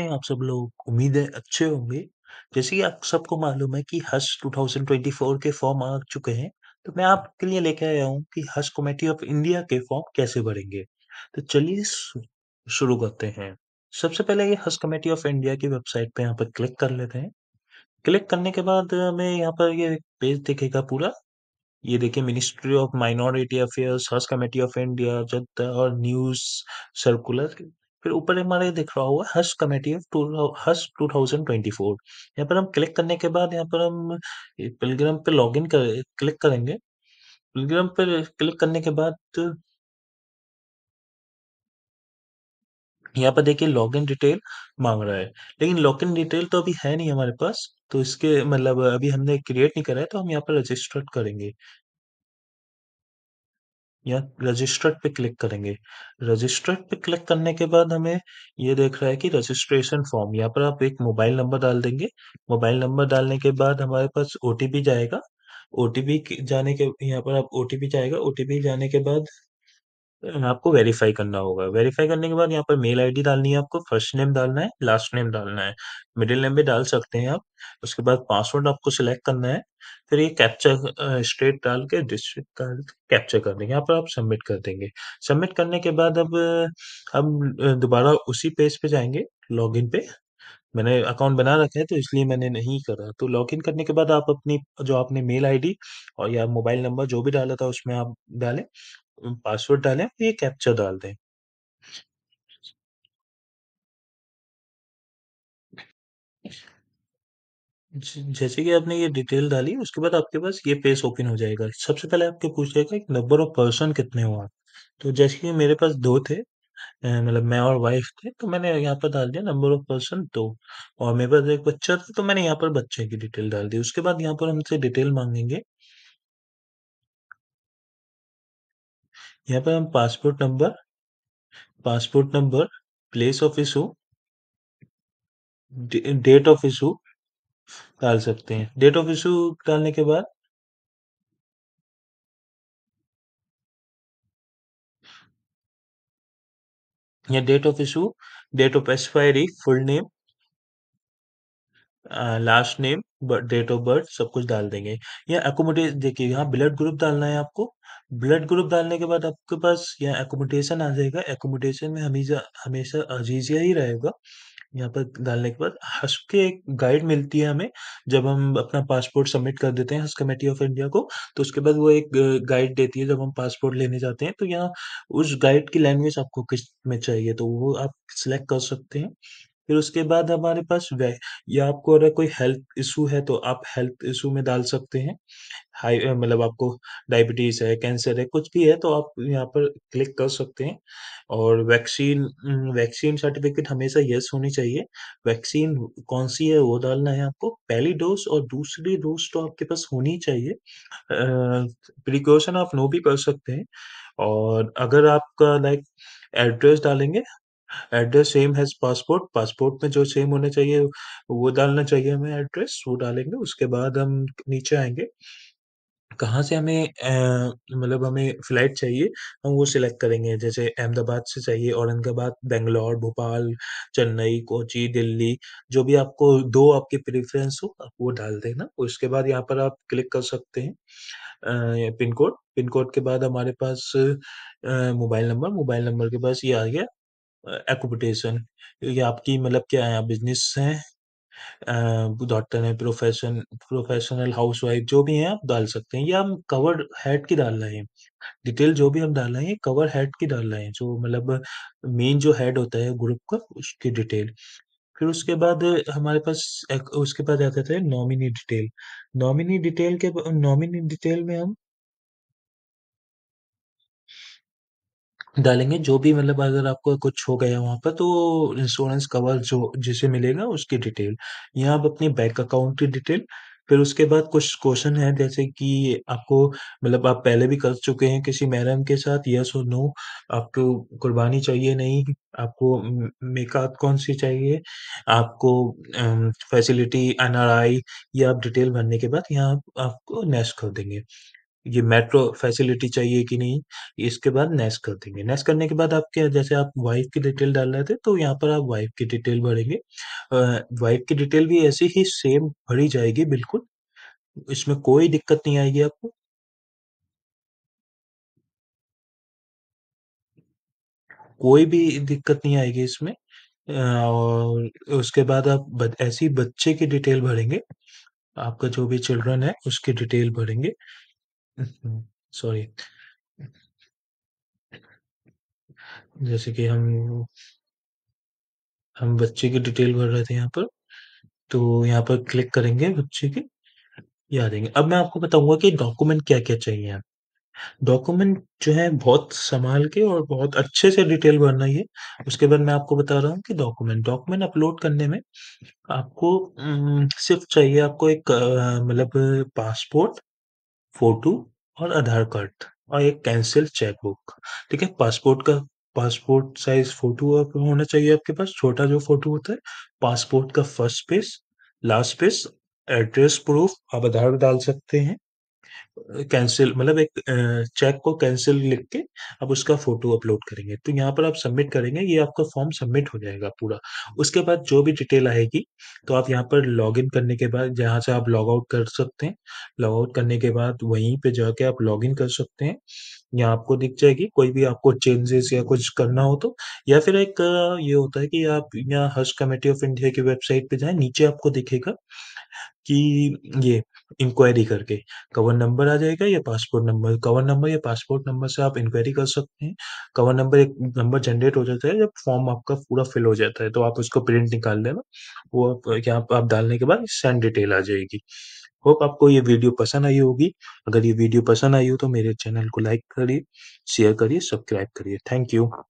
कैसे हैं आप सब लोग उम्मीद है अच्छे होंगे जैसे कि आप सबको मालूम है कि हस 2024 के फॉर्म आ चुके हैं तो मैं आपके लिए लेके आया हूँ कि हस कमेटी ऑफ इंडिया के फॉर्म कैसे भरेंगे तो चलिए शुरू करते हैं सबसे पहले ये हस कमेटी ऑफ इंडिया की वेबसाइट पे यहाँ पर क्लिक कर लेते हैं क्लिक करने के बाद हमें यहाँ पर ये पेज देखेगा पूरा ये देखिए ministry of minority affairs Haj committee of India Jeddah और न्यूज सर्कुलर फिर ऊपर हमारा दिख रहा हुआ हर्ष कमेटी ऑफ टू हर्ष टू थाउजेंड ट्वेंटी फोर यहाँ पर हम क्लिक करने के बाद यहाँ पर हम पिलग्राम पे लॉग इन कर क्लिक करेंगे पिलग्राम पे क्लिक करने के बाद यहाँ पर देखिए लॉग इन डिटेल मांग रहा है लेकिन लॉग इन डिटेल तो अभी है नहीं हमारे पास तो इसके मतलब अभी हमने क्रिएट नहीं करा है तो हम यहाँ पर रजिस्टर करेंगे या रजिस्टर्ड पे क्लिक करेंगे रजिस्टर्ड पे क्लिक करने के बाद हमें ये देख रहा है कि रजिस्ट्रेशन फॉर्म यहाँ पर आप एक मोबाइल नंबर डाल देंगे मोबाइल नंबर डालने के बाद हमारे पास ओ जाएगा ओ जाने के यहाँ पर आप ओ जाएगा ओ जाने के बाद तो आपको वेरीफाई करना होगा वेरीफाई करने के बाद यहाँ पर मेल आईडी डालनी है आपको फर्स्ट नेम डालना है लास्ट नेम डालना है मिडिल नेम भी डाल सकते हैं आप उसके बाद पासवर्ड आपको सिलेक्ट करना है फिर ये कैप्चर स्टेट डाल के डिस्ट्रिक्ट डाल के कैप्चर कर देंगे यहाँ पर आप सबमिट कर देंगे सबमिट करने के बाद अब हम दोबारा उसी पेज पे जाएंगे लॉग पे मैंने अकाउंट बना रखा है तो इसलिए मैंने नहीं करा तो लॉगिन करने के बाद आप अपनी जो आपने मेल आईडी और या मोबाइल नंबर जो भी डाला था उसमें आप डालें पासवर्ड डालें ये कैप्चा डाल दें जैसे कि आपने ये डिटेल डाली उसके बाद आपके पास ये पेज ओपन हो जाएगा सबसे पहले आपके पूछ जाएगा कि नंबर ऑफ पर्सन कितने हो आप तो जैसे कि मेरे पास दो थे मतलब मैं और वाइफ थे तो मैंने यहाँ पर डाल दिया नंबर ऑफ पर्सन दो और मेरे पास एक बच्चा था तो मैंने यहाँ पर बच्चे की डिटेल डाल दी उसके बाद यहाँ पर हमसे डिटेल मांगेंगे यहाँ पर हम passport number passport number place of issue date of issue डाल सकते हैं डेट ऑफ इशू डालने के बाद या date of issue date of expiry full name last name date of birth सब कुछ डाल देंगे या अकोमोडेट देखिए यहाँ ब्लड ग्रुप डालना है आपको ब्लड ग्रुप डालने के बाद आपके पास यहाँ एकोमोडेशन आ जाएगा एकोमोडेशन में हमेशा हमेशा अजीजिया ही रहेगा यहाँ पर डालने के बाद हस के एक गाइड मिलती है हमें जब हम अपना पासपोर्ट सबमिट कर देते हैं हस कमेटी ऑफ इंडिया को तो उसके बाद वो एक गाइड देती है जब हम पासपोर्ट लेने जाते हैं तो यहाँ उस गाइड की लैंग्वेज आपको किस में चाहिए तो वो आप सिलेक्ट कर सकते हैं फिर उसके बाद हमारे पास वे या आपको अगर कोई हेल्थ इशू है तो आप हेल्थ इशू में डाल सकते हैं हाई मतलब आपको डायबिटीज़ है कैंसर है कुछ भी है तो आप यहाँ पर क्लिक कर सकते हैं और वैक्सीन वैक्सीन सर्टिफिकेट हमेशा यस होनी चाहिए वैक्सीन कौन सी है वो डालना है आपको पहली डोज और दूसरी डोज तो आपके पास होनी चाहिए प्रिकॉशन आप नो भी कर सकते हैं और अगर आपका लाइक एड्रेस डालेंगे address same has passport passport में जो सेम होने चाहिए वो डालना चाहिए हमें एड्रेस वो डालेंगे उसके बाद हम नीचे आएंगे कहाँ से हमें मतलब हमें फ्लाइट चाहिए हम वो सिलेक्ट करेंगे जैसे अहमदाबाद से चाहिए, औरंगाबाद, बेंगलोर भोपाल, चेन्नई, कोची, दिल्ली जो भी आपको दो आपकी प्रेफ़रेंस हो आप वो डाल देना। उसके बाद यहाँ पर आप क्लिक कर सकते हैं पिन कोड, पिन कोड के बाद हमारे पास मोबाइल नंबर, मोबाइल नंबर के पास ये आ गया। एक्टेशन ये आपकी मतलब क्या है बिजनेस है डॉक्टर है प्रोफेशन प्रोफेशनल हाउसवाइफ जो भी हैं आप डाल सकते हैं या हम कवर हेड की डाल रहे हैं डिटेल जो भी हम डाल रहे हैं कवर हेड की डाल रहे हैं मतलब जो मतलब मेन जो हेड होता है ग्रुप का उसकी डिटेल फिर उसके बाद हमारे पास एक, उसके बाद आता थे नॉमिनी डिटेल नॉमिनी डिटेल के नॉमिनी डिटेल में हम डालेंगे जो भी मतलब अगर आपको कुछ हो गया वहाँ पर तो इंश्योरेंस कवर जो जिसे मिलेगा उसकी डिटेल यहाँ आप अपने बैंक अकाउंट की डिटेल फिर उसके बाद कुछ क्वेश्चन है जैसे कि आपको मतलब आप पहले भी कर चुके हैं किसी मैडम के साथ यस और नो आपको कुर्बानी चाहिए नहीं आपको मेकअप कौन सी चाहिए आपको फैसिलिटी एनआरआई या आप डिटेल भरने के बाद यहाँ आप, आपको नेक्स्ट कर देंगे ये मेट्रो फैसिलिटी चाहिए कि नहीं, इसके बाद नेस कर देंगे। नेस करने के बाद आपके जैसे आप वाइफ की डिटेल डाल रहे थे, तो यहाँ पर आप वाइफ की डिटेल भरेंगे। वाइफ की डिटेल भी ऐसे ही सेम भरी जाएगी बिल्कुल, इसमें कोई दिक्कत नहीं आएगी आपको। कोई भी दिक्कत नहीं आएगी इसमें और उसके बाद आप ऐसी बच्चे की डिटेल भरेंगे, आपका जो भी चिल्ड्रन है, उसकी डिटेल भरेंगे। सॉरी हम्म, जैसे कि हम हम बच्चे की डिटेल भर रहे थे यहाँ पर तो यहाँ पर क्लिक करेंगे बच्चे की याद आ अब मैं आपको बताऊंगा कि डॉक्यूमेंट क्या क्या चाहिए आप डॉक्यूमेंट जो है बहुत संभाल के और बहुत अच्छे से डिटेल भरना है उसके बाद मैं आपको बता रहा हूँ कि डॉक्यूमेंट डॉक्यूमेंट अपलोड करने में आपको हम्म, सिर्फ चाहिए आपको एक मतलब पासपोर्ट फोटो और आधार कार्ड और एक कैंसिल चेकबुक ठीक है पासपोर्ट का पासपोर्ट साइज फोटो होना चाहिए आपके पास छोटा जो फोटो होता है पासपोर्ट का first page last page address proof आप आधार डाल सकते हैं कैंसिल मतलब एक चेक को कैंसिल लिख के अब उसका फ़ोटो अपलोड करेंगे। तो यहाँ पर आप सबमिट करेंगे, ये आपका फ़ॉर्म सबमिट हो जाएगा पूरा। उसके बाद जो भी डिटेल आएगी, तो आप यहाँ पर लॉगिन करने के बाद जहाँ से आप लॉग आउट कर सकते हैं। लॉग आउट करने के बाद वहीं पे जाके आप लॉगिन कर सकते हैं। यहाँ आपको दिख जाएगी, कोई भी आपको चेंजेस या कुछ करना हो तो या फिर एक ये होता है कि आप यहाँ हज कमेटी ऑफ इंडिया की वेबसाइट पे जाए नीचे आपको दिखेगा कि ये इंक्वायरी करके कवर नंबर आ जाएगा या पासपोर्ट नंबर कवर नंबर या पासपोर्ट नंबर से आप इंक्वायरी कर सकते हैं कवर नंबर एक नंबर जनरेट हो जाता है जब फॉर्म आपका पूरा फिल हो जाता है तो आप उसको प्रिंट निकाल लेना वो आप यहाँ आप डालने के बाद सेंड डिटेल आ जाएगी होप आपको ये वीडियो पसंद आई होगी अगर ये वीडियो पसंद आई हो तो मेरे चैनल को लाइक करिए शेयर करिए सब्सक्राइब करिए थैंक यू